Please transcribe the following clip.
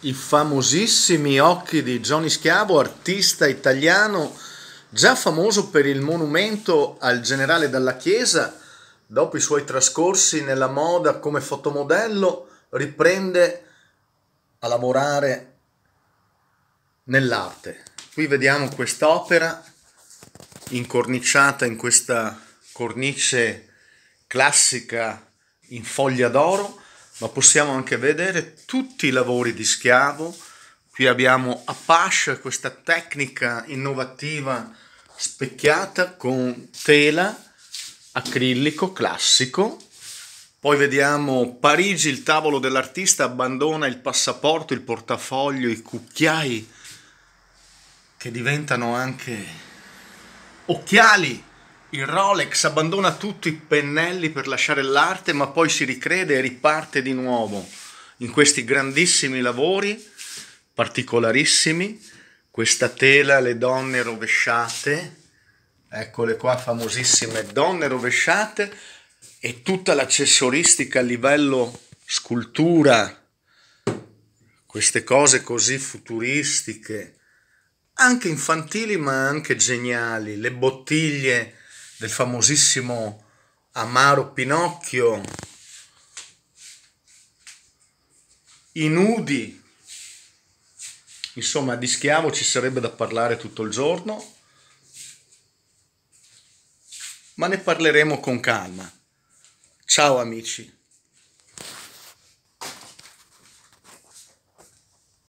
I famosissimi occhi di Johnny Schiavo, artista italiano, già famoso per il monumento al generale Dalla Chiesa, dopo i suoi trascorsi nella moda come fotomodello, riprende a lavorare nell'arte. Qui vediamo quest'opera incorniciata in questa cornice classica in foglia d'oro ma possiamo anche vedere tutti i lavori di schiavo. Qui abbiamo Apache, questa tecnica innovativa specchiata con tela, acrilico, classico. Poi vediamo Parigi, il tavolo dell'artista, abbandona il passaporto, il portafoglio, i cucchiai che diventano anche occhiali il Rolex abbandona tutti i pennelli per lasciare l'arte, ma poi si ricrede e riparte di nuovo in questi grandissimi lavori, particolarissimi, questa tela, le donne rovesciate, eccole qua, famosissime donne rovesciate, e tutta l'accessoristica a livello scultura, queste cose così futuristiche, anche infantili ma anche geniali, le bottiglie del famosissimo Amaro Pinocchio, i nudi, insomma di schiavo ci sarebbe da parlare tutto il giorno, ma ne parleremo con calma. Ciao amici.